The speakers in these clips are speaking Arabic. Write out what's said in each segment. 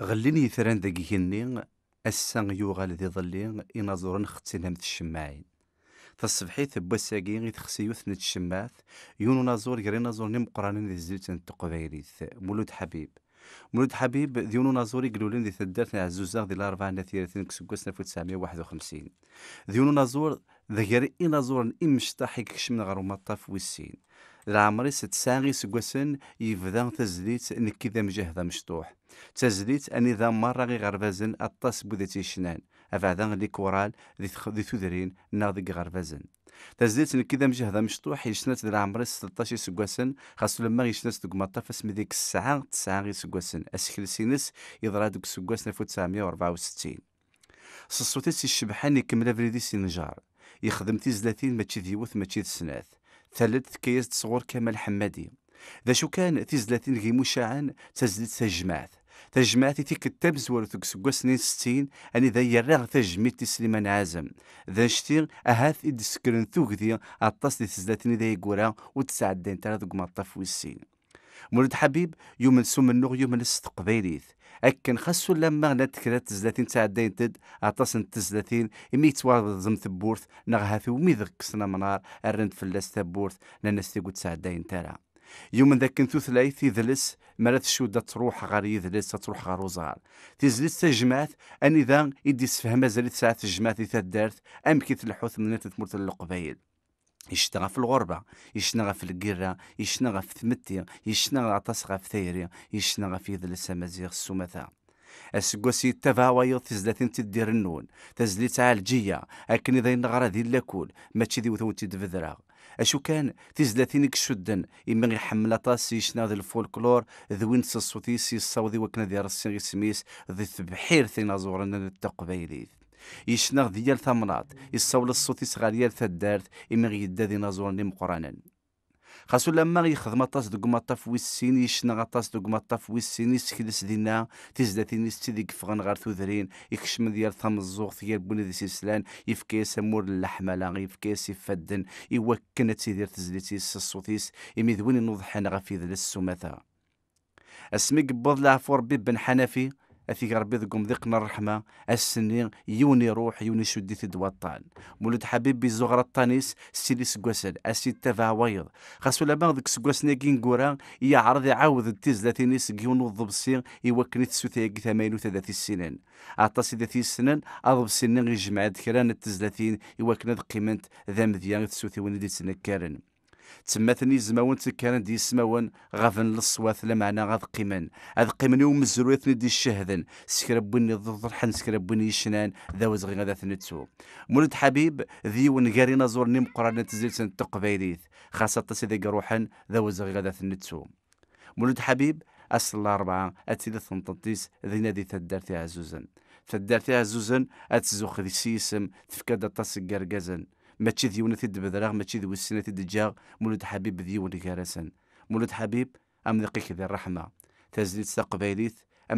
غلين يثران ذاكي كني أسان يوغال ذي ظلي إنازورن ختينهم الشماعين تصبحيت بوساقي غي تخسيو ثنت الشماث يونو نازور غير نازور قرانين ذي الزلت التقبيليت مولود حبيب مولود حبيب ديونو نازوري قلولين ذي ثدرت عزوزاغ دي الأربعة نثيرة واحد وخمسين ديونو نازور ذكر إنا زورن إمشتا حيك كشمن غير مطاف ويسين لعمري ست ساغي سقوسن يفدا تزديت إن ذا مجهد مشطوح تزديت أني ذا مرة غي غربازن أطاس بوذتي شنان أفعدا لي كورال ذي ثدرين ناضي غربازن تزديت إن ذا مجهد مشطوح يشنات ذا عمري 16 سقوسن خاصو لما يشنات دوك مطاف اسمي ديك الساعة تساغي غي سقوسن أسكل سينس يضرا دوك سقوسن 1964 سصوتي سي شبحان يكمل أفريدي سي نجار يخدم تيزلاتين ماشي ديوث ماشي دسنات ثالث كيس تصغر كمال حمادي ذا شو كان تيزلاتين غي مشاعن تزلت تجمعات تجمعات تيك التمزور ثق سقوا سنين ستين أني ذا يرغ تجميت تسليمان عازم ذا شتي أهاث ادسكرن سكرن ثوغ ذي أطاس دي تزلاتين ذا يقورا وتسعدين ترى ذق طفو السين مولد حبيب يمن سم النغ يمن الستقبيليت أكن خاصو لما غنات تكرا تزلاتين تعدين تد عطاسن تزلاتين إمي يتوارضم نغها نغهاثي ومي ذكسنا منار أرند فلاس ثبورث لناس تيقو تعدين ترى يوم ذاك كنتو ثلاث يذلس مرات الشودة تروح غار يذلس تروح غار وزار تزلس تجمات أني ذا يدي سفهم ساعات تسعة الجماعات ثلاث دارت أمكي الحوث من مرتل القبيل يشتغى في الغربة يشتغى في القرة يشتغى في ثمتي يشتغى عطاس في ثيري يشتغى في ذل مزيغ السمثة السقوسي التفاويض تزداتين تدير النون تزلي تعالجية أكن إذا النغرة ذي اللاكول ما تشذي وثون تدفذرا أشو كان تزلاتين كشدن إما يحمل طاسي يشتغى ذي الفولكلور ذوين تصوتي سي الصوذي وكنا ذي رسين سميس ذي ثبحير ثينا زورنا التقبيليث يشنغ ديال ثمرات يصول الصوت غير ديال تدارت إما غيدا ديناصور لي مقرانا خاصو لما يخدم طاس دوك مطاف ويسين يشنغ طاس دوك مطاف ويسين يسكلس دينا تيني ستي ديك فغن غار ثوذرين يكشم ديال ثم الزوغ ديال بون دي سيسلان يفكي سمور اللحمة يفكي سيفدن يوكن تيدير تزليتيس الصوتيس يمي ذوين نوضحنا غفيد ذل اسمي قبض لعفو ربي بن حنفي اثي ربي ذقم ذقنا الرحمه السنين يوني روح يوني شدي تدوى الطان مولد حبيبي زغرة الطانيس سيدي سكواسل اسي تافا ويض خاصو لابان ذك سكواسنا كينكورا يعرض يعاود التيز ذاتيني سكيون الضبصير يوكني تسوثي ثمانين وثلاثة السنين عطاس ذاتي السنين اضب سنين يجمع ذكران التزلاتين يوكنا ذقيمنت ذا مذيان تسوثي ونديت سنكارن تما ثني زماون تكان دي سماون غافن للصوات لمعنى غاد قيمن هاد قيمن ومزرويتني دي الشهدن سكربوني ضرحن سكربوني الشنان ذاوز غي غادا ثنتو مولد حبيب ذي ونقارينا زورني مقران تزيلت التقبيليث خاصة تسيدي قروحن ذاوز غي غادا ثنتو مولد حبيب أصل الأربعة أتيدا ثنطنطيس ذي نادي تدار فيها زوزن تدار فيها زوزن أتزوخ ذي سيسم تفكاد الطاس قرقزن ماشي ديونا تدبذرا ماشي ذي وسنا تدجا مولود حبيب ديون كارسن مولود حبيب أمذقك ذي الرحمة تزليت أم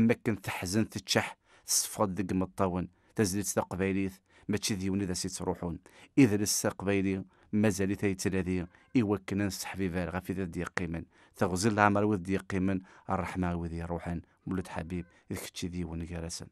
أمكن تحزن تتشح تصفقد ذي مطاون تزليت تقبيليت ماشي ديون إذا سيت روحون إذا لسا قبيلي مازال تيتلاذي إيوكنا نسحبيبا في ذا دي قيمن تغزل العمر وذ دي قيمن الرحمة وذي روحان مولود حبيب إذ كتشي ذي ونقرسن